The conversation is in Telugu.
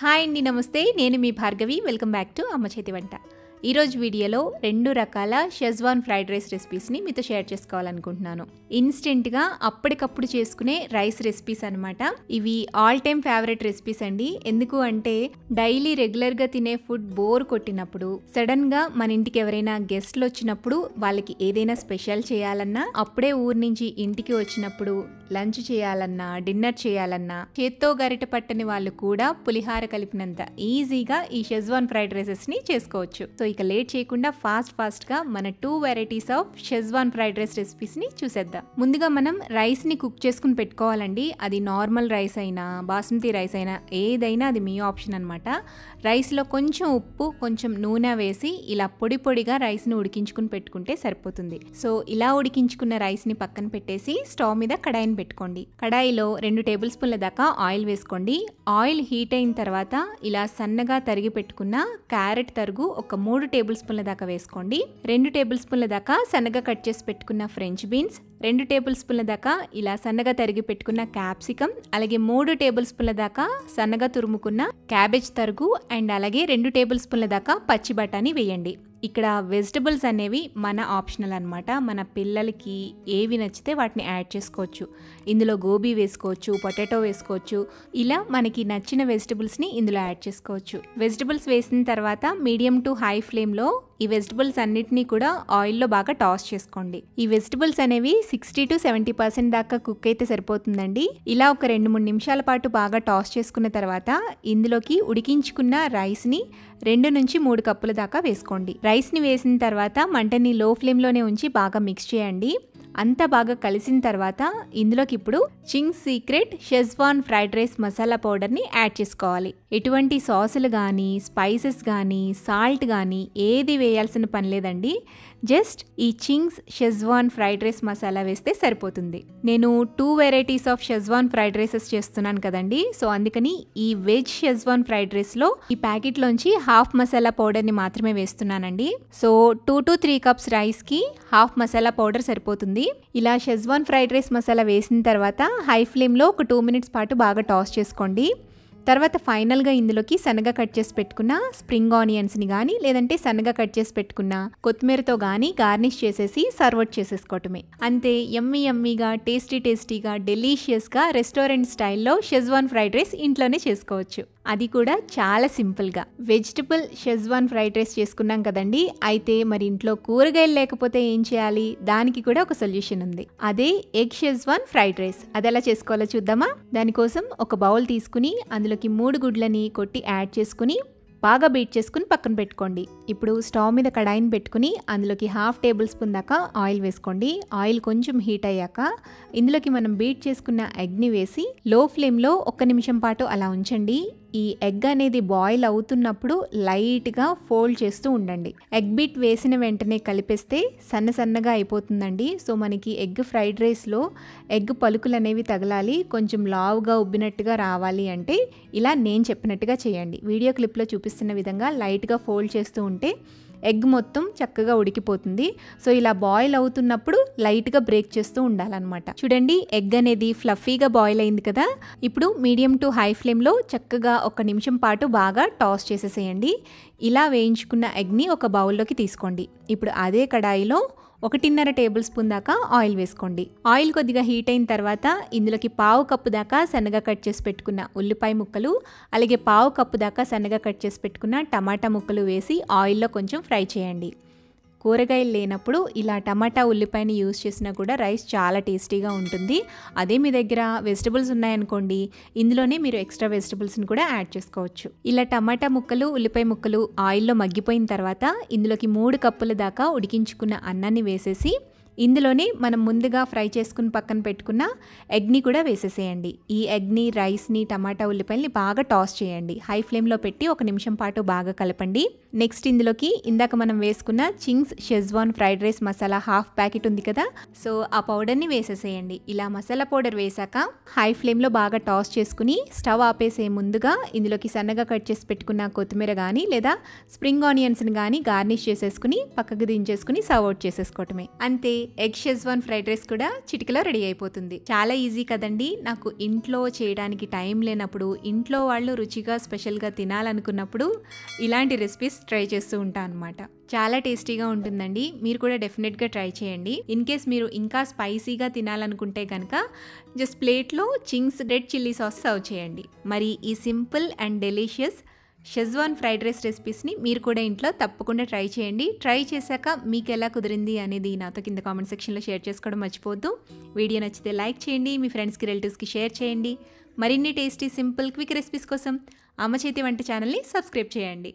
హాయ్ అండి నమస్తే నేను మీ Bhargavi welcome back to Amma Chethi వంట ఈరోజు వీడియోలో రెండు రకాల షెజ్వాన్ ఫ్రైడ్ రైస్ రెసిపీస్ని మీతో షేర్ చేసుకోవాలనుకుంటున్నాను ఇన్స్టెంట్గా అప్పటికప్పుడు చేసుకునే రైస్ రెసిపీస్ అనమాట ఇవి ఆల్ టైమ్ ఫేవరెట్ రెసిపీస్ అండి ఎందుకు అంటే డైలీ రెగ్యులర్గా తినే ఫుడ్ బోర్ కొట్టినప్పుడు సడన్గా మన ఇంటికి ఎవరైనా గెస్ట్లు వచ్చినప్పుడు వాళ్ళకి ఏదైనా స్పెషల్ చేయాలన్నా అప్పుడే ఊరి నుంచి ఇంటికి వచ్చినప్పుడు లంచ్ చేయాలన్నా డిన్నర్ చేయాలన్నా చేత్తో గరిట పట్టని వాళ్ళు కూడా పులిహార కలిపినంత ఈజీగా ఈ షెజ్వాన్ ఫ్రైడ్ రైసెస్ని చేసుకోవచ్చు సో ఇక లేట్ చేయకుండా ఫాస్ట్ ఫాస్ట్గా మన two varieties of Schezwan fried rice రెసిపీస్ని చూసేద్దాం ముందుగా మనం రైస్ని కుక్ చేసుకుని పెట్టుకోవాలండి అది నార్మల్ రైస్ అయినా బాస్మతి రైస్ అయినా ఏదైనా అది మీ ఆప్షన్ అనమాట రైస్లో కొంచెం ఉప్పు కొంచెం నూనె వేసి ఇలా పొడి పొడిగా రైస్ని ఉడికించుకుని పెట్టుకుంటే సరిపోతుంది సో ఇలా ఉడికించుకున్న రైస్ని పక్కన పెట్టేసి స్టవ్ మీద కడాయిని పెట్టుకోండి కడాయిలో రెండు టేబుల్ స్పూన్ల దాకా ఆయిల్ వేసుకోండి ఆయిల్ హీట్ అయిన తర్వాత ఇలా సన్నగా తరిగి పెట్టుకున్న క్యారెట్ తరుగు ఒక మూడు టేబుల్ స్పూన్ల దాకా వేసుకోండి రెండు టేబుల్ స్పూన్ల దాకా సన్నగా కట్ చేసి పెట్టుకున్న ఫ్రెంచ్ బీన్స్ రెండు టేబుల్ స్పూన్ల దాకా ఇలా సన్నగా తరిగి పెట్టుకున్న క్యాప్సికమ్ అలాగే మూడు టేబుల్ స్పూన్ల దాకా సన్నగా తురుముకున్న క్యాబేజ్ తరుగు అండ్ అలాగే రెండు టేబుల్ స్పూన్ల దాకా పచ్చి బఠానీ వేయండి ఇక్కడ వెజిటబుల్స్ అనేవి మన ఆప్షనల్ అనమాట మన పిల్లలకి ఏవి నచ్చితే వాటిని యాడ్ చేసుకోవచ్చు ఇందులో గోబీ వేసుకోవచ్చు పొటాటో వేసుకోవచ్చు ఇలా మనకి నచ్చిన వెజిటబుల్స్ని ఇందులో యాడ్ చేసుకోవచ్చు వెజిటబుల్స్ వేసిన తర్వాత మీడియం టు హై ఫ్లేమ్లో ఈ వెజిటబుల్స్ అన్నిటినీ కూడా ఆయిల్లో బాగా టాస్ చేసుకోండి ఈ వెజిటబుల్స్ అనేవి సిక్స్టీ టు సెవెంటీ పర్సెంట్ దాకా కుక్ అయితే సరిపోతుందండి ఇలా ఒక రెండు మూడు నిమిషాల పాటు బాగా టాస్ చేసుకున్న తర్వాత ఇందులోకి ఉడికించుకున్న రైస్ని రెండు నుంచి మూడు కప్పుల దాకా వేసుకోండి రైస్ని వేసిన తర్వాత మంటని లో ఫ్లేమ్లోనే ఉంచి బాగా మిక్స్ చేయండి అంతా బాగా కలిసిన తర్వాత ఇందులోకి ఇప్పుడు Ching secret Schezwan fried rice masala పౌడర్ని యాడ్ చేసుకోవాలి ఎటువంటి సాసులు కానీ స్పైసెస్ కానీ సాల్ట్ కానీ ఏది వేయాల్సిన పని లేదండి జస్ట్ ఈ Ching's Schezwan fried rice masala వేస్తే సరిపోతుంది నేను two varieties of Schezwan fried rices చేస్తున్నాను కదండి సో అందుకని ఈ వెజ్ షెజ్వాన్ ఫ్రైడ్ రైస్లో ఈ ప్యాకెట్లోంచి హాఫ్ మసాలా పౌడర్ని మాత్రమే వేస్తున్నానండి so two to three cups రైస్కి హాఫ్ మసాలా పౌడర్ సరిపోతుంది ఇలా షెజ్వాన్ ఫ్రైడ్ రైస్ మసాలా వేసిన తర్వాత హై ఫ్లేమ్లో ఒక టూ మినిట్స్ పాటు బాగా టాస్ చేసుకోండి తర్వాత ఫైనల్గా ఇందులోకి సన్నగా కట్ చేసి పెట్టుకున్న స్ప్రింగ్ ఆనియన్స్ని కానీ లేదంటే సన్నగా కట్ చేసి పెట్టుకున్న కొత్తిమీరతో కానీ గార్నిష్ చేసేసి సర్వట్ చేసేసుకోవటమే అంతే ఎమ్మి ఎమ్మిగా టేస్టీ టేస్టీగా డెలీషియస్గా రెస్టారెంట్ స్టైల్లో షెజ్వాన్ ఫ్రైడ్ రైస్ ఇంట్లోనే చేసుకోవచ్చు అది కూడా చాలా సింపుల్గా వెజిటబుల్ షెజ్వాన్ ఫ్రైడ్ రైస్ చేసుకున్నాం కదండి అయితే మరి ఇంట్లో కూరగాయలు లేకపోతే ఏం చేయాలి దానికి కూడా ఒక సొల్యూషన్ ఉంది అదే ఎగ్ షెజ్వాన్ ఫ్రైడ్ రైస్ అది ఎలా చేసుకోవాలో చూద్దామా దానికోసం ఒక బౌల్ తీసుకుని అందులోకి మూడు గుడ్లని కొట్టి యాడ్ చేసుకుని బాగా బీట్ చేసుకుని పక్కన పెట్టుకోండి ఇప్పుడు స్టవ్ మీద కడాయిని పెట్టుకుని అందులోకి హాఫ్ టేబుల్ స్పూన్ దాకా ఆయిల్ వేసుకోండి ఆయిల్ కొంచెం హీట్ అయ్యాక ఇందులోకి మనం బీట్ చేసుకున్న ఎగ్ని వేసి లో ఫ్లేమ్లో ఒక్క నిమిషం పాటు అలా ఉంచండి ఈ ఎగ్ అనేది బాయిల్ అవుతున్నప్పుడు లైట్గా ఫోల్డ్ చేస్తూ ఉండండి ఎగ్ బిట్ వేసిన వెంటనే కలిపేస్తే సన్న సన్నగా అయిపోతుందండి సో మనకి ఎగ్ ఫ్రైడ్ రైస్లో ఎగ్ పలుకులు అనేవి తగలాలి కొంచెం లావుగా ఉబ్బినట్టుగా రావాలి అంటే ఇలా నేను చెప్పినట్టుగా చేయండి వీడియో క్లిప్లో చూపిస్తున్న విధంగా లైట్గా ఫోల్డ్ చేస్తూ ఉంటే ఎగ్ మొత్తం చక్కగా ఉడికిపోతుంది సో ఇలా బాయిల్ అవుతున్నప్పుడు లైట్గా బ్రేక్ చేస్తూ ఉండాలన్నమాట చూడండి ఎగ్ అనేది ఫ్లఫీగా బాయిల్ అయింది కదా ఇప్పుడు మీడియం టు హై ఫ్లేమ్లో చక్కగా ఒక నిమిషం పాటు బాగా టాస్ చేసేసేయండి ఇలా వేయించుకున్న ఎగ్ని ఒక బౌల్లోకి తీసుకోండి ఇప్పుడు అదే కడాయిలో ఒకటిన్నర టేబుల్ స్పూన్ దాకా ఆయిల్ వేసుకోండి ఆయిల్ కొద్దిగా హీట్ అయిన తర్వాత ఇందులోకి పావు కప్పు దాకా సన్నగా కట్ చేసి పెట్టుకున్న ఉల్లిపాయ ముక్కలు అలాగే పావు కప్పు దాకా సన్నగా కట్ చేసి పెట్టుకున్న టమాటా ముక్కలు వేసి ఆయిల్లో కొంచెం ఫ్రై చేయండి కూరగాయలు లేనప్పుడు ఇలా టమాటా ఉల్లిపాయని యూస్ చేసినా కూడా రైస్ చాలా టేస్టీగా ఉంటుంది అదే మీ దగ్గర వెజిటబుల్స్ ఉన్నాయనుకోండి ఇందులోనే మీరు ఎక్స్ట్రా వెజిటబుల్స్ని కూడా యాడ్ చేసుకోవచ్చు ఇలా టమాటా ముక్కలు ఉల్లిపాయ ముక్కలు ఆయిల్లో మగ్గిపోయిన తర్వాత ఇందులోకి మూడు కప్పుల దాకా ఉడికించుకున్న అన్నాన్ని వేసేసి ఇందులోనే మనం ముందుగా ఫ్రై చేసుకుని పక్కన పెట్టుకున్న ఎగ్ని కూడా వేసేసేయండి ఈ ఎగ్ని రైస్ని టమాటా ఉల్లిపాయల్ని బాగా టాస్ చేయండి హై ఫ్లేమ్లో పెట్టి ఒక నిమిషం పాటు బాగా కలపండి నెక్స్ట్ ఇందులోకి ఇందాక మనం వేసుకున్న Ching's Schezwan fried rice masala half packet ఉంది కదా సో ఆ పౌడర్ని వేసేసేయండి ఇలా మసాలా పౌడర్ వేసాక హై ఫ్లేమ్లో బాగా టాస్ చేసుకుని స్టవ్ ఆపేసే ముందుగా ఇందులోకి సన్నగా కట్ చేసి పెట్టుకున్న కొత్తిమీర కానీ లేదా స్ప్రింగ్ ఆనియన్స్ని కానీ గార్నిష్ చేసేసుకుని పక్కకు దించేసుకుని సర్వ్ అవుట్ చేసేసుకోవటమే అంతే ఎగ్ షెజ్వాన్ ఫ్రైడ్ రైస్ కూడా చిటికలో రెడీ అయిపోతుంది చాలా ఈజీ కదండి నాకు ఇంట్లో చేయడానికి టైం లేనప్పుడు ఇంట్లో వాళ్ళు రుచిగా స్పెషల్గా తినాలనుకున్నప్పుడు ఇలాంటి రెసిపీస్ ట్రై చేస్తూ ఉంటాను అనమాట చాలా టేస్టీగా ఉంటుందండి మీరు కూడా డెఫినెట్గా ట్రై చేయండి ఇన్ కేస్ మీరు ఇంకా స్పైసీగా తినాలనుకుంటే కనుక జస్ట్ ప్లేట్లో Ching's red chilli sauce serve చేయండి మరి ఈ simple and delicious Schezwan fried rice రెసిపీస్ని మీరు కూడా ఇంట్లో తప్పకుండా ట్రై చేయండి ట్రై చేశాక మీకు ఎలా కుదిరింది అనేది నాతో కింద కామెంట్ సెక్షన్లో షేర్ చేసుకోవడం మర్చిపోద్దు వీడియో నచ్చితే లైక్ చేయండి మీ ఫ్రెండ్స్కి రిలేటివ్స్కి షేర్ చేయండి మరిన్ని టేస్టీ సింపుల్ క్విక్ రెసిపీస్ కోసం అమ్మ చేతి వంట ఛానల్ని సబ్స్క్రైబ్ చేయండి